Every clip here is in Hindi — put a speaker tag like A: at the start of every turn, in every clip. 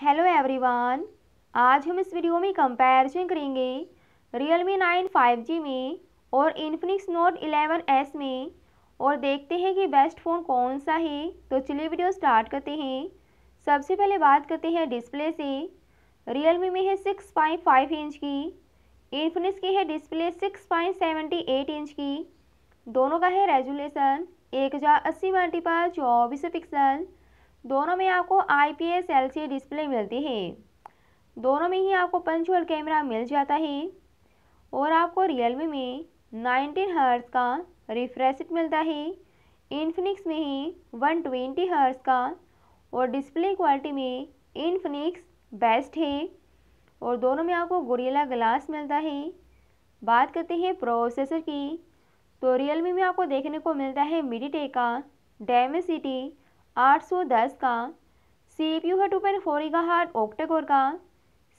A: हेलो एवरीवन आज हम इस वीडियो में कंपैरिजन करेंगे नाइन फाइव जी में और इन्फिनिक्स नोट इलेवन एस में और देखते हैं कि बेस्ट फ़ोन कौन सा है तो चलिए वीडियो स्टार्ट करते हैं सबसे पहले बात करते हैं डिस्प्ले से मी में है सिक्स पॉइंट फाइव इंच की इन्फिनिक्स की है डिस्प्ले एट इंच की दोनों का है रेजुलेशन एक हज़ार अस्सी मल्टीपल चौबीस पिक्सल दोनों में आपको I P S L C display मिलती है दोनों में ही आपको पंचुअल कैमरा मिल जाता है और आपको रियलमी में नाइनटीन हर्स का रिफ्रेश मिलता है इनफिनिक्स में ही ट्वेंटी हर्स का और डिस्प्ले क्वालिटी में इनफिनिक्स बेस्ट है और दोनों में आपको गोरिल्ला ग्लास मिलता है बात करते हैं प्रोसेसर की तो रियलमी में आपको देखने को मिलता है मिडी का डेमेसिटी 810 का सी पी यू है 2.4 गीगाहर्ट ऑक्टाकोर का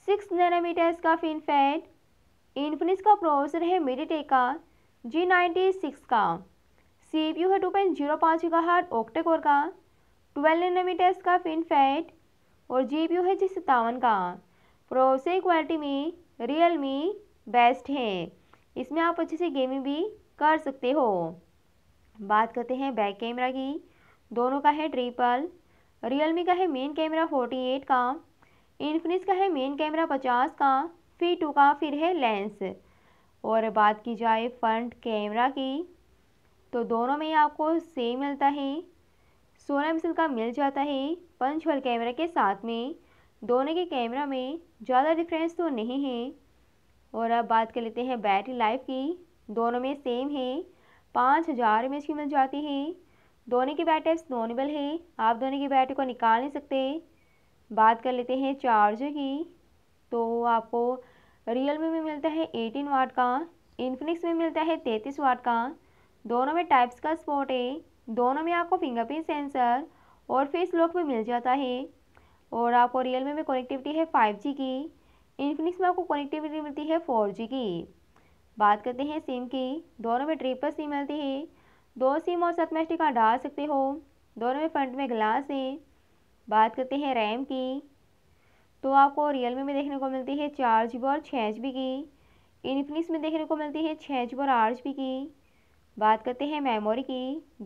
A: 6 नैनोमीटर का फिनफेट इन्फिनिक्स का प्रोसेसर है टेक का जी नाइन्टी सिक्स का सी पी यू है 2.05 गीगाहर्ट ऑक्टाकोर का 12 नैनोमीटर का फैट और जी पी यू है जी सत्तावन का प्रोसेसर क्वालिटी में रियल मी बेस्ट है इसमें आप अच्छे से गेमिंग भी कर सकते हो बात करते हैं बैक कैमरा की दोनों का है ट्रिपल रियलमी का है मेन कैमरा 48 का इन्फिनिक्स का है मेन कैमरा 50 का फी टू का फिर है लेंस और बात की जाए फ्रंट कैमरा की तो दोनों में आपको सेम मिलता है सोलह मिसल का मिल जाता है पंच होल कैमरा के साथ में दोनों के कैमरा में ज़्यादा डिफरेंस तो नहीं है और अब बात कर लेते हैं बैटरी लाइफ की दोनों में सेम है पाँच हज़ार एम की मिल जाती है दोनों की है दोनेबल है आप दोनों की बैट को निकाल नहीं सकते बात कर लेते हैं चार्ज की तो आपको रियल में मिलता है एटीन वाट का इन्फिनिक्स में मिलता है तैंतीस वाट का दोनों में टाइप्स का स्पोर्ट है दोनों में आपको फिंगरप्रिंट सेंसर और फेस लॉक भी मिल जाता है और आपको रियल में, में कनेक्टिविटी है जी की इन्फिनिक्स में आपको कनेक्टिविटी मिलती है जी की बात करते हैं सिम की दोनों में ट्रिपल सिम मिलती है दो सीम और सतमेश का डाल सकते हो दोनों में फ्रंट में ग्लास है बात करते हैं रैम की तो आपको रियल में देखने को मिलती है चार जी बी और छः जी बी की इनफिनिक्स में देखने को मिलती है छः जी बी और आठ जी बी की बात करते हैं मेमोरी की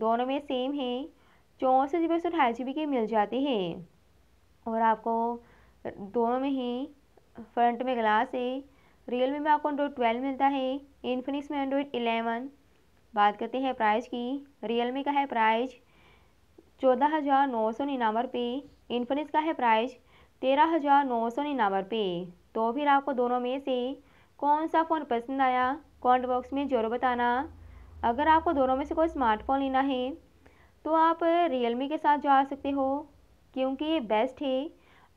A: दोनों में सेम है चौंसठ जी बी सौ अठाईस जी बी की मिल जाती है और आपको दोनों में ही फ्रंट में ग्लास है रियल में आपको एंड्रॉयड ट्वेल्व मिलता है इन्फिनिक्स में एंड्रॉयड इलेवन बात करते हैं प्राइस की रियलमी का है प्राइस चौदह हज़ार नौ सौ निन्यानवे रुपये इन्फिनिक्स का है प्राइस तेरह हज़ार नौ सौ निन्यानवे रुपये तो फिर आपको दोनों में से कौन सा फ़ोन पसंद आया कमेंट बॉक्स में ज़रूर बताना अगर आपको दोनों में से कोई स्मार्टफोन लेना है तो आप रियलमी के साथ जा सकते हो क्योंकि ये बेस्ट है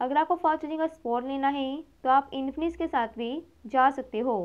A: अगर आपको फास्ट चार्जिंग का स्पोर्ट लेना है तो आप इन्फिनिक्स के साथ भी जा सकते हो